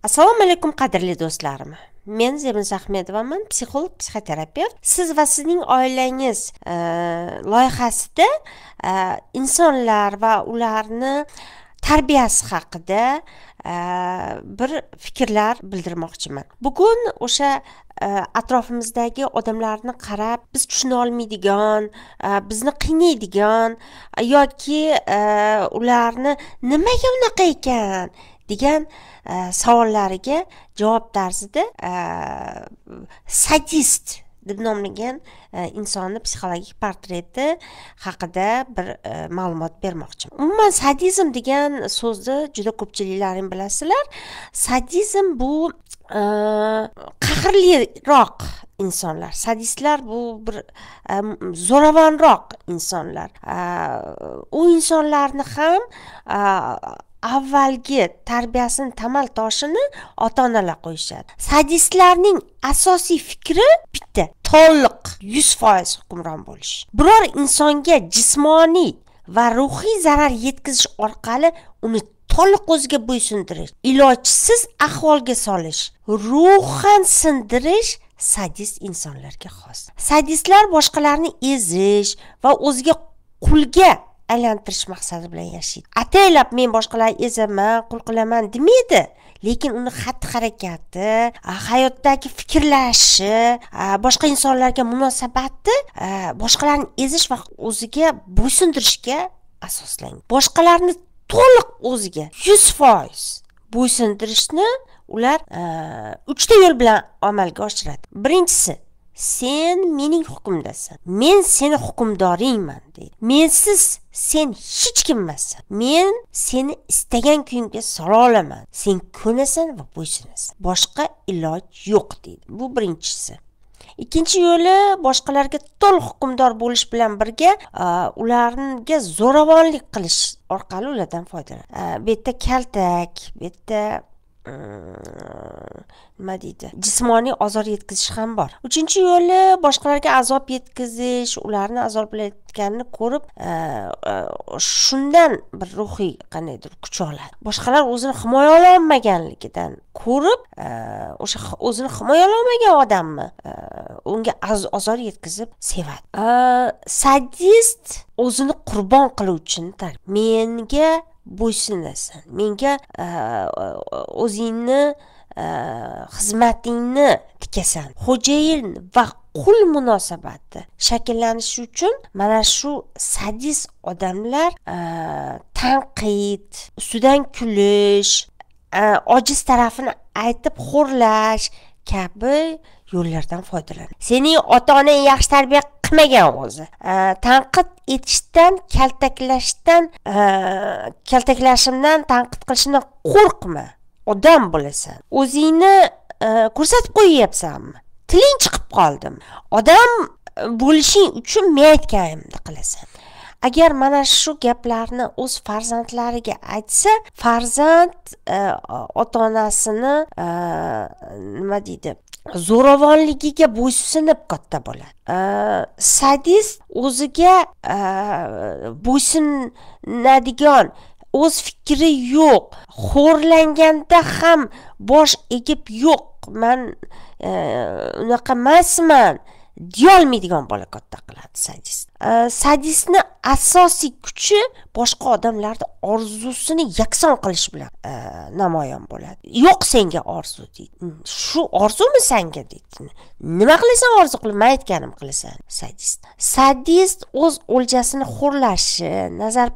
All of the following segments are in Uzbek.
assalomu alaykum qadrli do'stlarim men zebniz ahmedovaman psixolog psixoterapevt siz va sizning oilangiz e, loyihasida e, insonlar va ularni tarbiyasi haqida e, bir fikrlar bildirmoqchiman bugun o'sha atrofimizdagi odamlarni qarab biz tushuna olmaydigan bizni qiynaydigan yoki ularni nimaga unaqa ekan degan e, savollariga javob tarzida e, sadist deb nomlagan e, insonni psixologik portreti haqida bir ma'lumot bermoqchiman umuman sadizm degan so'zni juda ko'pchiliklaring bilasizlar sadizm bu qahrliroq insonlar sadistlar bu bir zo'ravonroq insonlar u insonlarni ham avvalgi tarbiyasini tamal toshini ota onalar qo'yishadi sadistlarning asosiy fikri bitta toliq yuz foiz hukmron bo'lish biror insonga jismoniy va ruhiy zarar yetkazish orqali uni to'liq o'ziga bo'ysundirish ilojsiz ahvolga solish ruhan sindirish sadist insonlarga xos sadistlar boshqalarni ezish va o'ziga qulga aylantirish maqsadi bilan yashaydi ataylab men boshqalarni ezaman qul qilaman demaydi lekin uni xatti harakati hayotdagi fikrlashi boshqa insonlarga munosabati boshqalarni ezish va o'ziga bo'ysundirishga asoslangan boshqalarni to'liq o'ziga yuz foiz bo'ysundirishni ular uchta yo'l bilan amalga oshiradi birinchisi sen mening hukmdasan men seni hukmdoringman deydi mensiz sen hech kimmassan men seni istagan kunga sola olaman sen ko'nasan va bo'ysunasan boshqa iloj yo'q deydi bu birinchisi ikkinchi yo'li boshqalarga to'liq hukmdor bo'lish bilan birga ularga zo'ravonlik qilish orqali ulardan foydalan bu yerda kaltak bu yerda nima deydi jismoniy ozor yetkazish ham bor uchinchi yo'li boshqalarga azob yetkazish ularni azoblayotganini ko'rib shundan bir ruhiy qandaydir kuch oladi boshqalar o'zini himoya ololmaganligidan ko'rib o'sha o'zini himoya olmagan odamni unga ozor yetkazib sevadi sadist o'zini qurbon qiluvchini menga bo'ysunasan menga e, o'zingni e, xizmatingni tikasan xo'jayin va qul munosabati shakllanishi uchun mana shu sadist odamlar e, tanqid ustidan kulish ojiz tarafini aytib xo'rlash kabi yo'llardan foydalan sening ota onang yaxshi tarbiya chiqmagan o'zi e, tanqid etishdan kaltaklashdan e, kaltaklashimdan tanqid qilishimdan qo'rqma odam bo'lasan o'zingni e, ko'rsatib qo'yyapsanmi tiling chiqib qoldimi odam bo'lishing uchun men aytganimni qilasan agar mana shu gaplarni o'z farzandlariga aytsa farzand ota onasini nima deydi zo'ravonligiga bo'ysunib katta bo'ladi sadist o'ziga bo'ysunadigan o'z fikri yo'q xo'rlanganda ham bosh egib yo'q man unaqa emasman deyolmaydigan bola katta qiladi sadist sadistni asosiy kuchi boshqa odamlarni orzusini yakson qilish bilan namoyon bo'ladi yo'q senga orzu deydi shu orzumi senga deydi nima qilasan orzu qilib man aytganim qilasan sadist sadist o'z o'ljasini xo'rlashi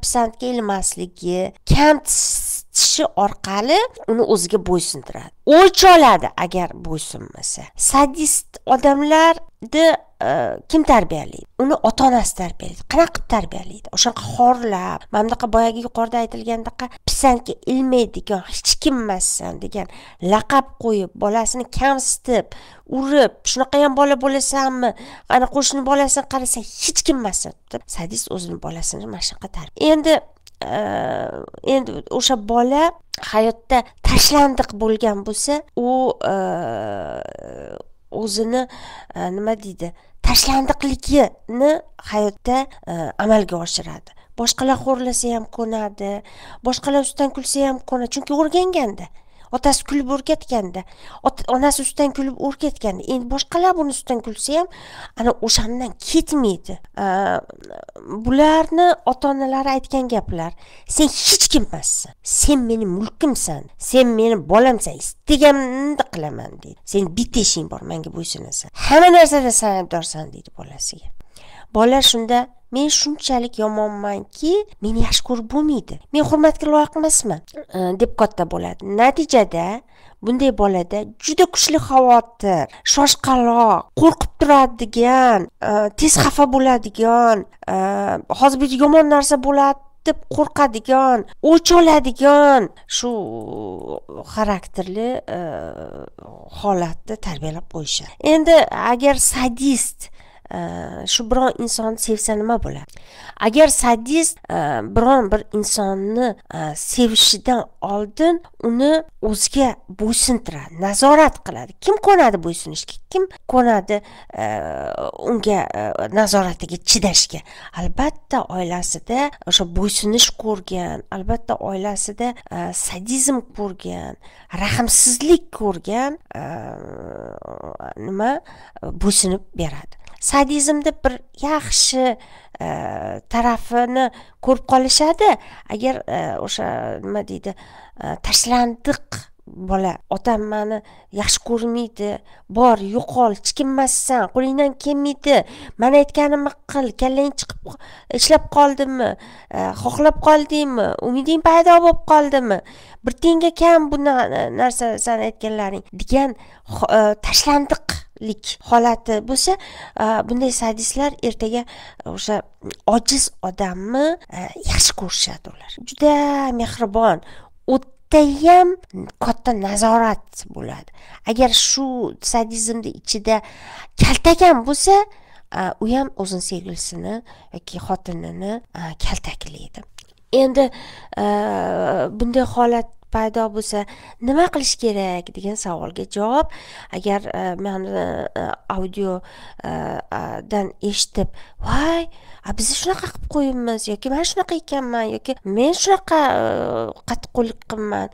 pisandga ilmasligi kamtishi orqali uni o'ziga bo'ysundiradi o'lcha oladi agar bo'ysunmasa sadist odamlarni e, kim tarbiyalaydi uni ota onasi tarbiyalaydi qanaqa qilib tarbiyalaydi o'shanaqa xo'rlab mana bunaqa boyagi yuqorida aytilgandaqa pisanka ilmaydigan hech emassan degan laqab qo'yib bolasini kamsitib urib shunaqa ham bola bo'lasanmi ana qo'shni bolasini qarasan hech emassan deb sadist o'zini bolasini mana shunaqa tarbiya endi e, endi o'sha bola hayotda tashlandiq bo'lgan bo'lsa u e, o'zini e, nima deydi tashlandiqligini hayotda e, amalga oshiradi boshqalar xo'rlasa ham ko'nadi boshqalar ustidan kulsa ham ko'nadi chunki o'rganganda otasi kulib o'rgatganda onasi ustidan kulib o'rgatganda endi boshqalar buni ustidan kulsa ham ana o'shandan ketmaydi bularni ota onalari aytgan gaplar sen hech kim emassan sen meni mulkimsan sen meni bolamsan istaganimni qilaman deydi seni bitta ishing bor manga bo'ysunasan hamma narsada san aybdorsan deydi bolasiga bola shunda men shunchalik yomonmanki meni yaxshi ko'rib bo'lmaydi men hurmatga loyiq emasman e, deb katta bo'ladi natijada bunday bolada juda kuchli xavotir shoshqaloq qo'rqib turadigan e, tez xafa bo'ladigan e, hozir bir yomon narsa bo'ladi deb qo'rqadigan o'ch oladigan shu xarakterli holatda tarbiyalab qo'yishadi endi agar sadist Э, shu biron insonni sevsa nima bo'ladi agar sadist e, biron bir insonni e, sevishidan oldin uni o'ziga bo'ysuntiradi nazorat qiladi kim ko'nadi bo'ysunishga kim ko'nadi e, unga nazoratiga chidashga albatta oilasida o'sha bo'ysunish ko'rgan albatta oilasida sadizm ko'rgan rahmsizlik ko'rgan nima bo'ysunib beradi sadizm deb bir yaxshi e, tarafini ko'rib qolishadi agar e, o'sha nima deydi e, tashlandiq bola otam mani yaxshi ko'rmaydi bor yo'qol hech kim emassan qo'lingdan kelmaydi man aytganimni qil kallang chiqib ishlab qoldimi xohlab qoldingmi umiding paydo bo'lib qoldimi bir tiyinga kam bu narsa san aytganlaring degan tashlandiq lik holati bo'lsa e, bunday sadistlar ertaga o'sha ojiz odamni e, yaxshi ko'rishadi ular juda mehribon ham katta nazorat bo'ladi agar shu sadizmni ichida kaltakam bo'lsa e, u ham o'zini sevgilisini yoki xotinini kaltaklaydi endi bunday holat paydo bo'lsa nima qilish kerak degan savolga javob agar e, mani e, audiodan e, eshitib voy biz shunaqa qilib qo'yibmiz yoki man shunaqa ekanman yoki men shunaqa qilibman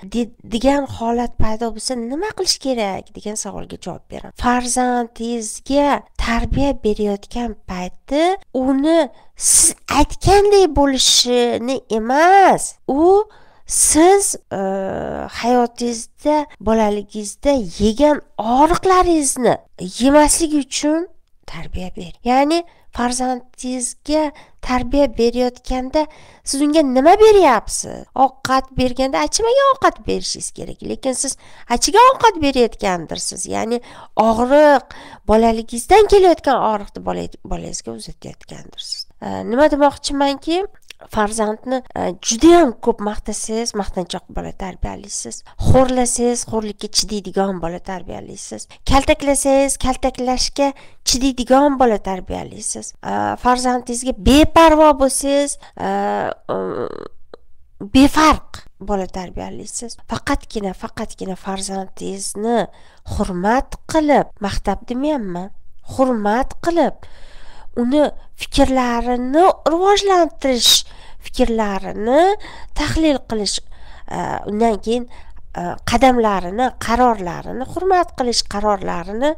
degan holat paydo bo'lsa nima qilish kerak degan savolga javob beraman farzandingizga tarbiya berayotgan paytda uni siz aytganday bo'lishini emas u siz e, hayotingizda bolaligingizda yegan og'riqlaringizni yemaslik uchun tarbiya ber ya'ni farzandingizga tarbiya berayotganda siz unga nima beryapsiz ovqat berganda achimagan ovqat berishingiz kerak lekin siz achigan ovqat berayotgandirsiz ya'ni og'riq bolaligingizdan kelayotgan og'riqni bolangizga uzatayotgandirsiz e, nima demoqchimanki farzandni e, judayam ko'p maqtasangiz maqtanchoq bola tarbiyalaysiz xo'rlasangiz xo'rlikka chidaydigan bola tarbiyalaysiz kaltaklasangiz kaltaklashga chidaydigan bola tarbiyalaysiz e, farzandingizga beparvo bo'lsangiz e, befarq bola tarbiyalaysiz faqatgina faqatgina farzandingizni hurmat qilib maqtab demayapman hurmat qilib uni fikrlarini rivojlantirish fikrlarini tahlil qilish e, undan keyin e, qadamlarini qarorlarini hurmat qilish qarorlarini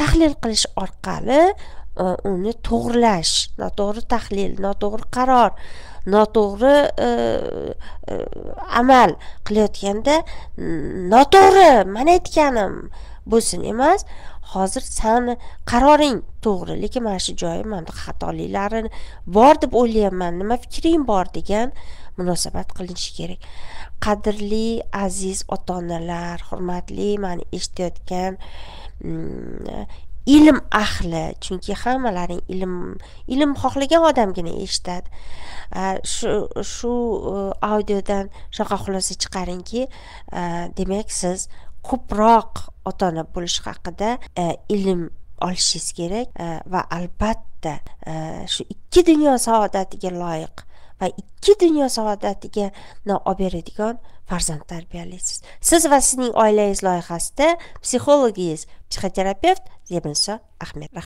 tahlil qilish orqali e, uni to'g'rilash noto'g'ri tahlil noto'g'ri qaror noto'g'ri amal qilayotganda noto'g'ri man aytganim bo'lsin emas hozir sani qaroring to'g'ri lekin mana shu joyi mana xatoliklari bor deb o'ylayapman nima fikring bor degan munosabat qilinishi kerak qadrli aziz ota onalar hurmatli mani eshitayotgan mm, ilm ahli chunki hammalaring ilm ilm xohlagan odamgina eshitadi shu shu e, audiodan shunaqa xulosa chiqaringki demak siz ko'proq ota ona bo'lish haqida e, ilm olishingiz kerak e, va albatta e, shu ikki dunyo saodatiga loyiq va ikki dunyo saodatiga olib beradigan farzand tarbiyalaysiz siz va sizning oilangiz loyihasida psixologingiz psixoterapevt zeminso ahmedova